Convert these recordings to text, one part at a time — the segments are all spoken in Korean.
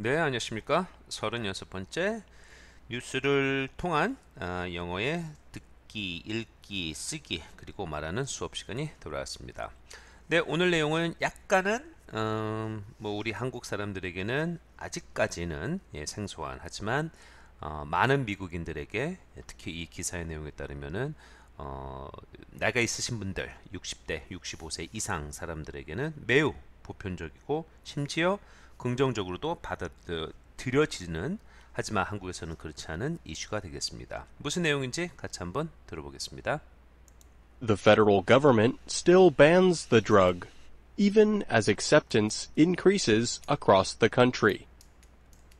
네, 안녕하십니까. 36번째 뉴스를 통한 아, 영어의 듣기, 읽기, 쓰기, 그리고 말하는 수업 시간이 돌아왔습니다. 네, 오늘 내용은 약간은 음, 뭐 우리 한국 사람들에게는 아직까지는 예, 생소한 하지만 어, 많은 미국인들에게 예, 특히 이 기사의 내용에 따르면은 어, 나이가 있으신 분들 60대, 65세 이상 사람들에게는 매우 보편적이고 심지어 긍정적으로도 받아들여지는 하지만 한국에서는 그렇지 않은 이슈가 되겠습니다. 무슨 내용인지 같이 한번 들어보겠습니다. The federal government still bans the drug, even as acceptance increases across the country.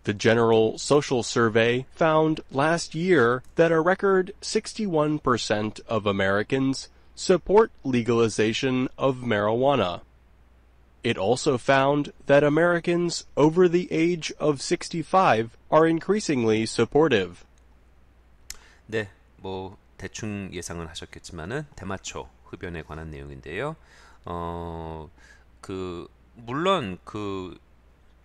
The General Social Survey found last year that a record 61% of Americans support legalization of marijuana. It also found that Americans over the age of 65 are increasingly supportive. 네, 뭐 대충 예상은 하셨겠지만은 대마초 흡연에 관한 내용인데요. 어, 그 물론 그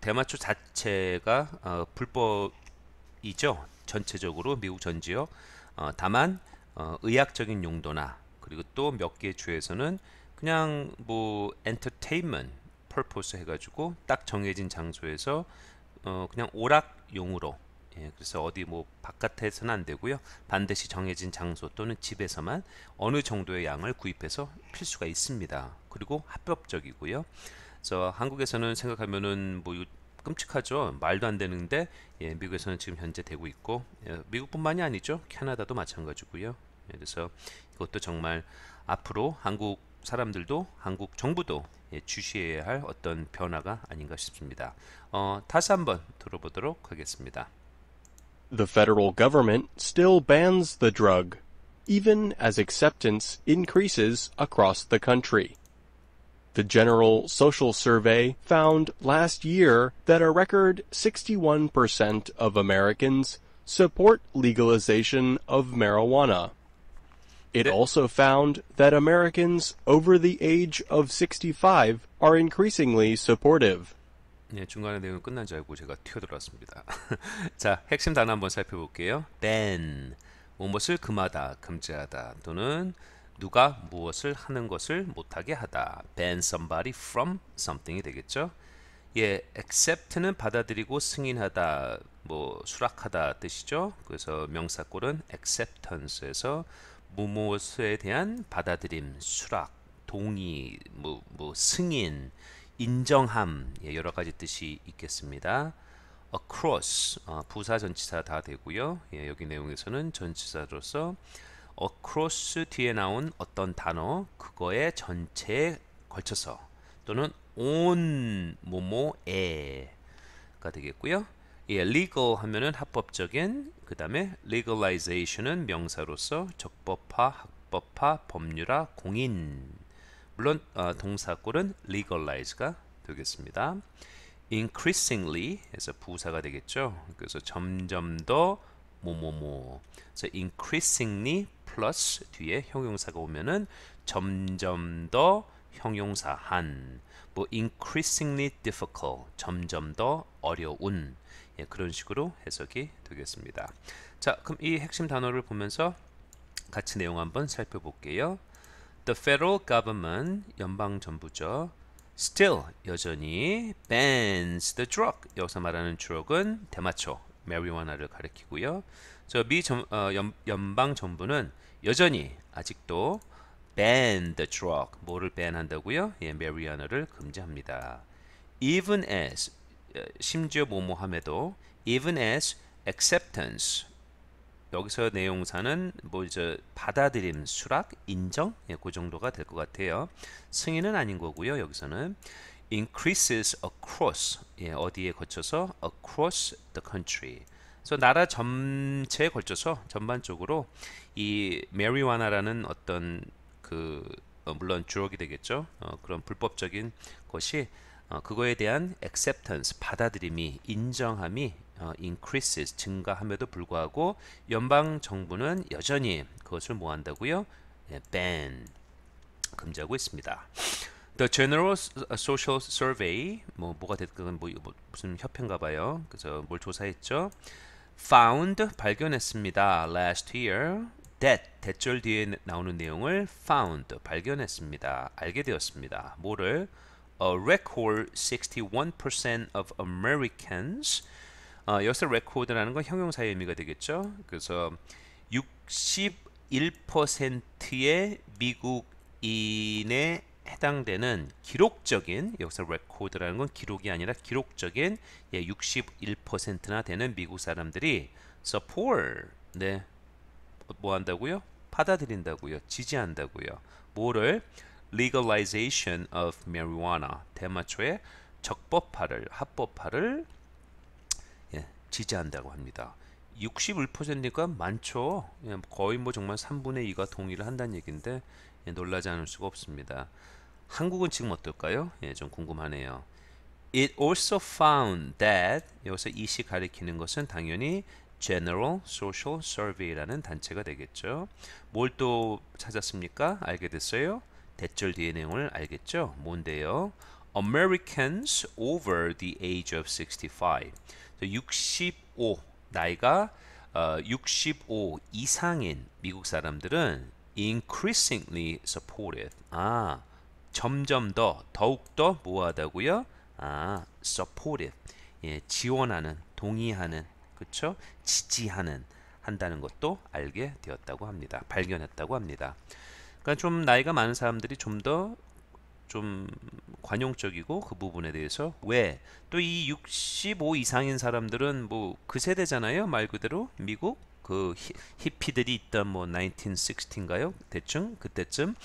대마초 자체가 어, 불법이죠. 전체적으로 미국 전 지역. 어, 다만 어, 의학적인 용도나 그리고 또 몇 개 주에서는 그냥 뭐 엔터테인먼트 purpose 해가지고 딱 정해진 장소에서 어, 그냥 오락용으로 예, 그래서 어디 뭐 바깥에서는 안 되고요. 반드시 정해진 장소 또는 집에서만 어느 정도의 양을 구입해서 필 수가 있습니다. 그리고 합법적이고요. 그래서 한국에서는 생각하면은 뭐 끔찍하죠. 말도 안 되는데 예, 미국에서는 지금 현재 되고 있고 예, 미국뿐만이 아니죠. 캐나다도 마찬가지고요. 예, 그래서 이것도 정말 앞으로 한국 사람들도 한국 정부도 예, 주시해야 할 어떤 변화가 아닌가 싶습니다. 어, 다시 한번 들어보도록 하겠습니다. The federal government still bans the drug, even as acceptance increases across the country. The General Social Survey found last year that a record 61% of Americans support legalization of marijuana. It also found that Americans over the age of 65 are increasingly supportive. 네, 중간에 내용 끝난 줄 알고 제가 튀어들어습니다 자, 핵심 단어 한번 살펴볼게요. ban, 무엇을 금하다, 금지하다, 또는 누가 무엇을 하는 것을 못하게 하다. ban somebody from something이 되겠죠. 예, accept는 받아들이고 승인하다, 뭐 수락하다 뜻이죠. 그래서 명사골은 acceptance에서 무모수에 대한 받아들임, 수락, 동의, 뭐, 뭐 승인, 인정함 예, 여러 가지 뜻이 있겠습니다. across 아, 부사 전치사 다 되고요. 예, 여기 내용에서는 전치사로서 across 뒤에 나온 어떤 단어 그거의 전체에 걸쳐서 또는 on 모모에가 되겠고요. 예, legal 하면은 합법적인 그 다음에 legalization은 명사로서 적법화, 합법화, 법률화, 공인 물론 어, 동사꼴은 legalize가 되겠습니다. increasingly 해서 부사가 되겠죠. 그래서 점점 더 뭐뭐뭐 그래서 increasingly plus 뒤에 형용사가 오면은 점점 더 형용사 한뭐 increasingly difficult 점점 더 어려운 예, 그런 식으로 해석이 되겠습니다. 자, 그럼 이 핵심 단어를 보면서 같이 내용 한번 살펴볼게요. The federal government, 연방 정부죠. Still, 여전히 bans the drug. 여기서 말하는 drug은 대마초, m a r i 를 가리키고요. 저미 어, 연방 정부는 여전히 아직도 ban the drug 뭐를 ban한다고요? 예, m a r i 를 금지합니다. Even as 어, 심지어 모모함에도 even as acceptance 여기서 내용사는 뭐 이제 받아들임, 수락, 인정 예, 그 정도가 될 것 같아요. 승인은 아닌 거고요. 여기서는 increases across 예, 어디에 거쳐서 across the country. 그래서 나라 전체에 걸쳐서 전반적으로 이 메리와나라는 어떤 그 어, 물론 주역이 되겠죠. 어, 그런 불법적인 것이 어, 그거에 대한 acceptance 받아들임이 인정함이 어, increases 증가함에도 불구하고 연방 정부는 여전히 그것을 뭐 한다고요? 예, ban 금지하고 있습니다. The General 어, Social Survey 뭐 뭐가 됐건 뭐, 뭐 무슨 협회인가 봐요. 그래서 뭘 조사했죠? found 발견했습니다. last year that 대절 뒤에 나오는 내용을 found 발견했습니다. 알게 되었습니다. 뭐를 a record 61% of Americans 어, 여기서 record라는 건 형용사의 의미가 되겠죠. 그래서 61%의 미국인에 해당되는 기록적인 여기서 record라는 건 기록이 아니라 기록적인 예, 61%나 되는 미국 사람들이 support 네, 뭐 한다고요? 받아들인다고요. 지지한다고요. 뭐를 legalization of marijuana 대마초의 적법화를 합법화를 예, 지지한다고 합니다. 61%니까 많죠. 예, 거의 뭐 정말 3분의 2가 동의를 한다는 얘기데 예, 놀라지 않을 수가 없습니다. 한국은 지금 어떨까요? 예, 좀 궁금하네요. It also found that 여기서 이 시 가리키는 것은 당연히 General Social Survey라는 단체가 되겠죠. 뭘 또 찾았습니까? 알게 됐어요. 대절 뒤의 내용을 알겠죠? 뭔데요? Americans over the age of 65. 65 나이가 65 어, 이상인 미국 사람들은 increasingly s u p p o r t e 아, 점점 더 더욱 더 뭐하다고요? 아, s u p p o r t e 예, 지원하는, 동의하는, 그렇 지지하는 한다는 것도 알게 되었다고 합니다. 발견했다고 합니다. 그러니까 좀 나이가 많은 사람들이 좀 더 좀 관용적이고 그 부분에 대해서 왜 또 이 65 이상인 사람들은 뭐 그 세대잖아요 말 그대로 미국 그 히, 피들이 있던 뭐 1960인가요 대충 그때쯤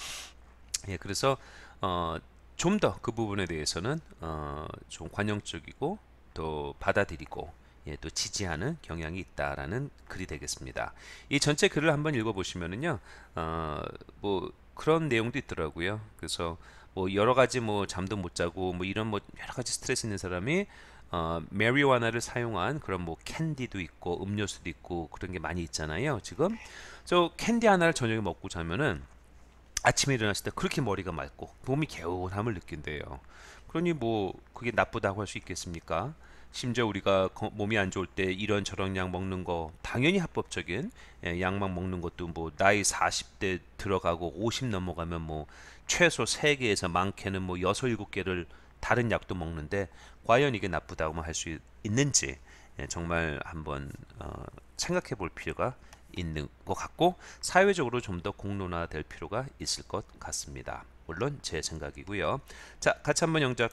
예 그래서 어좀 더 그 부분에 대해서는 어좀 관용적이고 또 받아들이고 예, 또 지지하는 경향이 있다라는 글이 되겠습니다. 이 전체 글을 한번 읽어보시면은요, 어, 뭐 그런 내용도 있더라고요. 그래서 뭐 여러 가지 뭐 잠도 못 자고 뭐 이런 뭐 여러 가지 스트레스 있는 사람이 어, 메리와나를 사용한 그런 뭐 캔디도 있고 음료수도 있고 그런 게 많이 있잖아요. 지금 저 캔디 하나를 저녁에 먹고 자면은 아침에 일어났을 때 그렇게 머리가 맑고 몸이 개운함을 느낀대요. 그러니 뭐 그게 나쁘다고 할 수 있겠습니까? 심지어 우리가 몸이 안 좋을 때 이런 저런 약 먹는 거 당연히 합법적인 예, 약만 먹는 것도 뭐 나이 40대 들어가고 50 넘어가면 뭐 최소 3개에서 많게는 뭐 6, 7개를 다른 약도 먹는데 과연 이게 나쁘다고만 할 수 있는지 예, 정말 한번 어, 생각해 볼 필요가 있는 것 같고 사회적으로 좀 더 공론화될 필요가 있을 것 같습니다. 물론 제 생각이고요. 자, 같이 한번 영작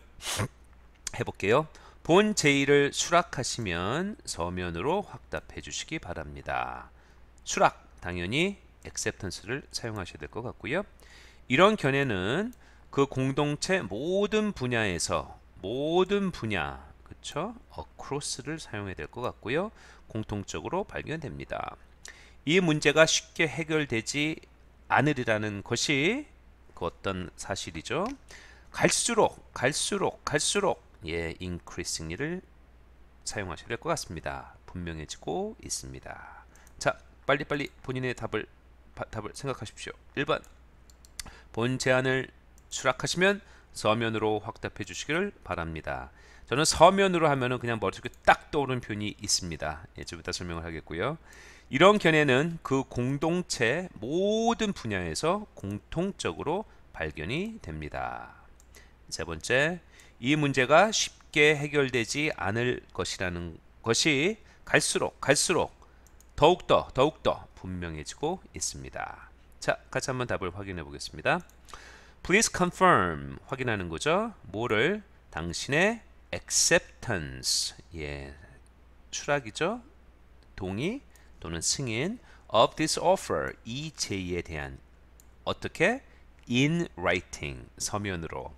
해볼게요. 본 제의를 수락하시면 서면으로 확답해 주시기 바랍니다. 수락 당연히 acceptance를 사용하셔야 될 것 같고요. 이런 견해는 그 공동체 모든 분야에서 모든 분야 그쵸? across를 사용해야 될 것 같고요. 공통적으로 발견됩니다. 이 문제가 쉽게 해결되지 않으리라는 것이 그 어떤 사실이죠. 갈수록 갈수록 갈수록 예, increasing를 사용하셔야 될 것 같습니다. 분명해지고 있습니다. 자, 빨리빨리 본인의 답을 답을 생각하십시오. 1번 본 제안을 수락하시면 서면으로 확답해 주시기를 바랍니다. 저는 서면으로 하면은 그냥 머릿속에 딱 떠오르는 표현이 있습니다. 예, 좀 이따 설명을 하겠고요. 이런 견해는 그 공동체 모든 분야에서 공통적으로 발견이 됩니다. 세 번째, 이 문제가 쉽게 해결되지 않을 것이라는 것이 갈수록 갈수록 더욱더 더욱더 분명해지고 있습니다. 자, 같이 한번 답을 확인해 보겠습니다. Please confirm 확인하는 거죠. 뭐를 당신의 acceptance 예 추락이죠. 동의 또는 승인 of this offer 이 제의에 대한 어떻게 in writing 서면으로.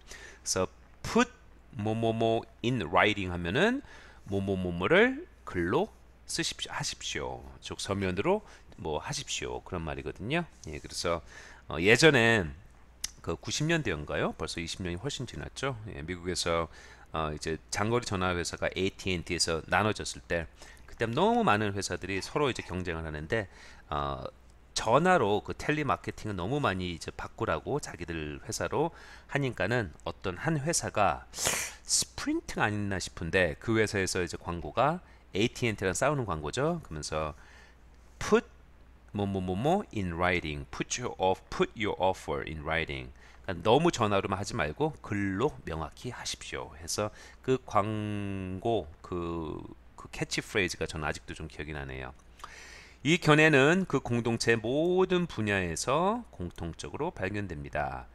So put 뭐뭐뭐 in writing 하면은 뭐뭐뭐뭐를 글로 쓰십시오 하십시오 즉 서면으로 뭐 하십시오 그런 말이거든요 예 그래서 어, 예전엔 그 90년대인가요 벌써 20년이 훨씬 지났죠 예, 미국에서 어, 이제 장거리 전화 회사가 AT&T에서 나눠졌을 때 그때 너무 많은 회사들이 서로 이제 경쟁을 하는데 어, 전화로 그텔리마케팅을 너무 많이 이제 바꾸라고 자기들 회사로 하니까는 어떤 한 회사가 스프린트가 아니나 싶은데 그 회사에서 이제 광고가 AT&T랑 싸우는 광고죠. 그러면서 put 뭐뭐 뭐뭐 뭐 뭐 뭐 in writing, put your off, put your offer in writing. 그러니까 너무 전화로만 하지 말고 글로 명확히 하십시오. 해서 그 광고 그, 그 캐치프레이즈가 저는 아직도 좀 기억이 나네요. 이 견해는 그 공동체 모든 분야에서 공통적으로 발견됩니다.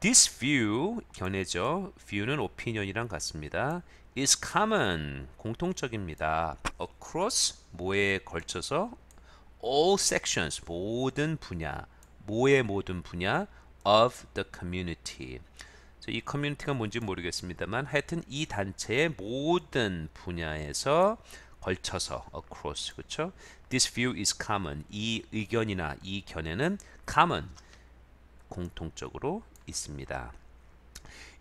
This view, 견해죠. view는 opinion이랑 같습니다. is common, 공통적입니다. across, 뭐에 걸쳐서 all sections, 모든 분야, 뭐의 모든 분야 of the community. 이 커뮤니티가 뭔지 모르겠습니다만 하여튼 이 단체의 모든 분야에서 걸쳐서 across 그렇죠? This view is common. 이 의견이나 이 견해는 common 공통적으로 있습니다.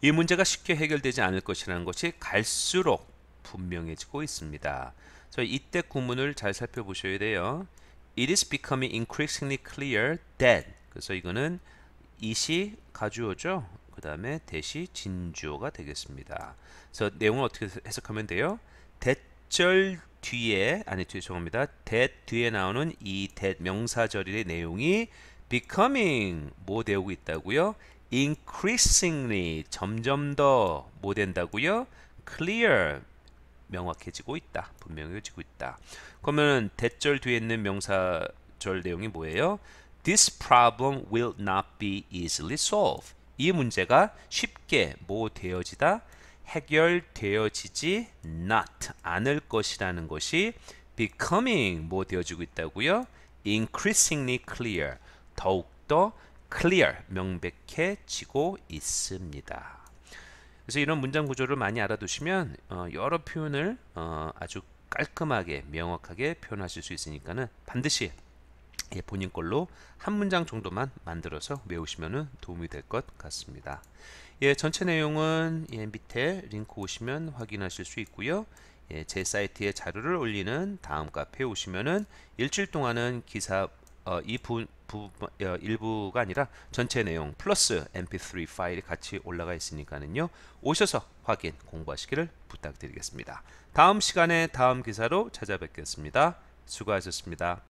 이 문제가 쉽게 해결되지 않을 것이라는 것이 갈수록 분명해지고 있습니다. 그 이때 구문을 잘 살펴보셔야 돼요. It is becoming increasingly clear that 그래서 이거는 이시 가주어죠. 그 다음에 대시 진주어가 되겠습니다. 그래서 내용을 어떻게 해석하면 돼요? 대절 뒤에 아니 죄송합니다. that 뒤에 나오는 이 that 명사절의 내용이 becoming 뭐 되고 있다고요? increasingly 점점 더 뭐 된다고요? clear 명확해지고 있다. 분명해지고 있다. 그러면 대절 뒤에 있는 명사절 내용이 뭐예요? This problem will not be easily solved. 이 문제가 쉽게 뭐 되어지다? 해결되어지지 not 않을 것이라는 것이 becoming 뭐 되어지고 있다고요? increasingly clear 더욱더 clear 명백해지고 있습니다. 그래서 이런 문장 구조를 많이 알아두시면 어, 여러 표현을 어, 아주 깔끔하게 명확하게 표현하실 수 있으니까는 반드시 예, 본인 걸로 한 문장 정도만 만들어서 외우시면 도움이 될 것 같습니다. 예, 전체 내용은 예, 밑에 링크 오시면 확인하실 수 있고요. 예, 제 사이트에 자료를 올리는 다음 카페에 오시면은 일주일 동안은 기사 어, 이 부, 부, 어, 일부가 아니라 전체 내용 플러스 mp3 파일이 같이 올라가 있으니까는요. 오셔서 확인 공부하시기를 부탁드리겠습니다. 다음 시간에 다음 기사로 찾아뵙겠습니다. 수고하셨습니다.